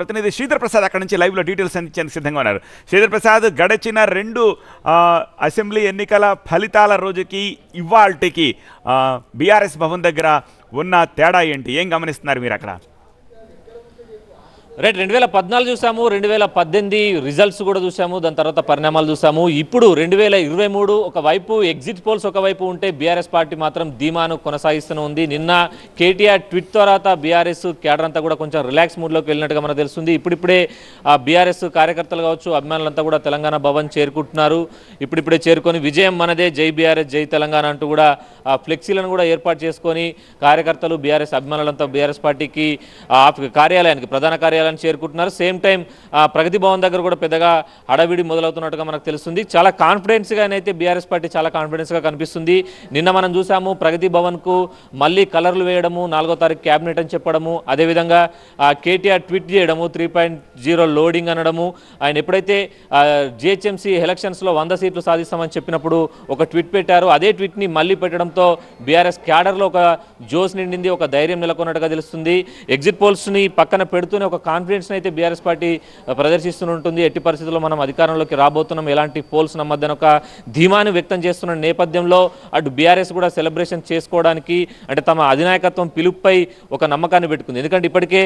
ప్రతినిధి శ్రీధర్ ప్రసాద్ అక్కడ నుంచి లైవ్లో డీటెయిల్స్ అందించేందుకు సిద్ధంగా ఉన్నారు శ్రీధర్ ప్రసాద్ గడచిన రెండు అసెంబ్లీ ఎన్నికల ఫలితాల రోజుకి ఇవాళకి బీఆర్ఎస్ భవన్ దగ్గర ఉన్న తేడా ఏంటి ఏం గమనిస్తున్నారు మీరు అక్కడ రైట్ రెండు వేల పద్నాలుగు చూసాము రెండు వేల పద్దెనిమిది రిజల్ట్స్ కూడా చూసాము దాని తర్వాత పరిణామాలు చూసాము ఇప్పుడు రెండు వేల ఇరవై మూడు ఒకవైపు ఎగ్జిట్ పోల్స్ ఒకవైపు ఉంటే బీఆర్ఎస్ పార్టీ మాత్రం ధీమాను కొనసాగిస్తూనే ఉంది నిన్న కేటీఆర్ ట్విట్ తర్వాత బీఆర్ఎస్ క్యాడర్ అంతా కూడా కొంచెం రిలాక్స్ మూడ్లోకి వెళ్ళినట్టుగా మనకు తెలుస్తుంది ఇప్పుడిప్పుడే బీఆర్ఎస్ కార్యకర్తలు కావచ్చు అభిమానులంతా కూడా తెలంగాణ భవన్ చేరుకుంటున్నారు ఇప్పుడిప్పుడే చేరుకొని విజయం మనదే జై బీఆర్ఎస్ జై తెలంగాణ అంటూ కూడా ఫ్లెక్సీలను కూడా ఏర్పాటు చేసుకొని కార్యకర్తలు బీఆర్ఎస్ అభిమానులంతా బీఆర్ఎస్ పార్టీకి కార్యాలయానికి ప్రధాన కార్యాలయం కార్యాలయాన్ని చేరుకుంటున్నారు సేమ్ టైం ప్రగతి భవన్ దగ్గర కూడా పెద్దగా హడావిడి మొదలవుతున్నట్టుగా మనకు తెలుస్తుంది చాలా కాన్ఫిడెన్స్గానైతే బీఆర్ఎస్ పార్టీ చాలా కాన్ఫిడెన్స్గా కనిపిస్తుంది నిన్న మనం చూసాము ప్రగతి భవన్కు మళ్ళీ కలర్లు వేయడము నాలుగో తారీఖు క్యాబినెట్ అని చెప్పడము అదేవిధంగా కేటీఆర్ ట్వీట్ చేయడము త్రీ పాయింట్ జీరో లోడింగ్ అనడము ఆయన ఎప్పుడైతే జిహెచ్ఎంసీ ఎలక్షన్స్లో వంద సీట్లు సాధిస్తామని చెప్పినప్పుడు ఒక ట్వీట్ పెట్టారు అదే ట్వీట్ని మళ్ళీ పెట్టడంతో బీఆర్ఎస్ క్యాడర్లో ఒక జోస్ నిండింది ఒక ధైర్యం నెలకొన్నట్టుగా తెలుస్తుంది ఎగ్జిట్ పోల్స్ని పక్కన పెడుతూనే ఒక కాన్ఫిడెన్స్ని అయితే బీఆర్ఎస్ పార్టీ ప్రదర్శిస్తుంటుంది ఎట్టి పరిస్థితుల్లో మనం అధికారంలోకి రాబోతున్నాం ఎలాంటి పోల్స్ నమ్మద్దని ఒక ధీమాను వ్యక్తం చేస్తున్న నేపథ్యంలో అటు బీఆర్ఎస్ కూడా సెలబ్రేషన్ చేసుకోవడానికి అంటే తమ అధినాయకత్వం పిలుపుపై ఒక నమ్మకాన్ని పెట్టుకుంది ఎందుకంటే ఇప్పటికే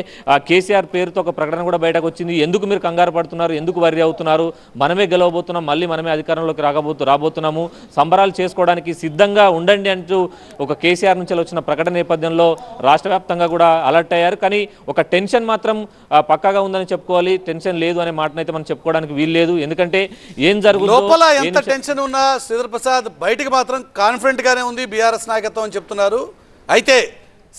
కేసీఆర్ పేరుతో ఒక ప్రకటన కూడా బయటకు వచ్చింది ఎందుకు మీరు కంగారు పడుతున్నారు ఎందుకు వరి అవుతున్నారు మనమే గెలవబోతున్నాం మళ్ళీ మనమే అధికారంలోకి రాకపోతు రాబోతున్నాము సంబరాలు చేసుకోవడానికి సిద్ధంగా ఉండండి అంటూ ఒక కేసీఆర్ నుంచి వచ్చిన ప్రకటన నేపథ్యంలో రాష్ట్ర కూడా అలర్ట్ అయ్యారు కానీ ఒక టెన్షన్ మాత్రం పక్కాగా ఉందని చెప్పుకోవాలి టెన్షన్ లేదు అనే మాటనైతే మనం చెప్పుకోవడానికి వీలు లేదు ఎందుకంటే ఏం జరుగుతుంది లోపల ఎంత టెన్షన్ బయటకు మాత్రం కాన్ఫిడెంట్ గానే ఉంది బీఆర్ఎస్ నాయకత్వం అని చెప్తున్నారు అయితే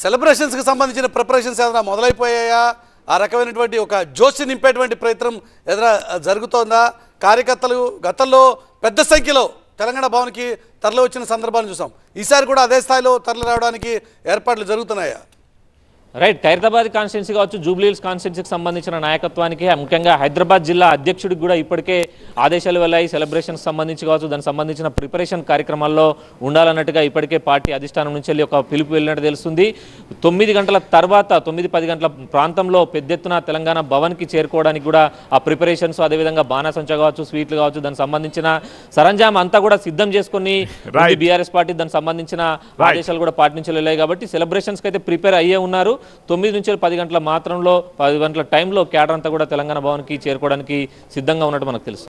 సెలబ్రేషన్స్కి సంబంధించిన ప్రిపరేషన్స్ ఏదైనా మొదలైపోయాయా ఆ రకమైనటువంటి ఒక జోషి నింపేటువంటి ప్రయత్నం ఏదైనా జరుగుతోందా కార్యకర్తలు గతంలో పెద్ద సంఖ్యలో తెలంగాణ భవన్కి తరలి వచ్చిన సందర్భాన్ని చూసాం ఈసారి కూడా అదే స్థాయిలో తరలి రావడానికి ఏర్పాట్లు జరుగుతున్నాయా రైట్ ఖైరతాబాద్ కాన్స్టిట్యున్సీ కావచ్చు జూబ్లీహిల్స్ కాన్స్టిట్యున్సీకి సంబంధించిన నాయకత్వానికి ముఖ్యంగా హైదరాబాద్ జిల్లా అధ్యక్షుడికి కూడా ఇప్పటికే ఆదేశాలు వెళ్ళాయి సెలబ్రేషన్ సంబంధించి కావచ్చు దానికి సంబంధించిన ప్రిపరేషన్ కార్యక్రమాల్లో ఉండాలన్నట్టుగా ఇప్పటికే పార్టీ అధిష్టానం నుంచి వెళ్ళి ఒక పిలుపు వెళ్ళినట్టు తెలుస్తుంది తొమ్మిది గంటల తర్వాత తొమ్మిది పది గంటల ప్రాంతంలో పెద్ద తెలంగాణ తెలంగాణ భవన్కి చేరుకోవడానికి కూడా ఆ ప్రిపరేషన్స్ అదేవిధంగా బాణాసంచ కావచ్చు స్వీట్లు కావచ్చు దానికి సంబంధించిన సరంజాం అంతా కూడా సిద్ధం చేసుకుని బీఆర్ఎస్ పార్టీ దానికి సంబంధించిన ఆదేశాలు కూడా పాటించలేవు కాబట్టి సెలబ్రేషన్స్కి అయితే ప్రిపేర్ అయ్యే ఉన్నారు తొమ్మిది నుంచి పది గంటల మాత్రంలో పది గంటల టైంలో క్యాడర్ అంతా కూడా తెలంగాణ భవన్కి చేరుకోవడానికి సిద్ధంగా ఉన్నట్టు మనకు తెలుసు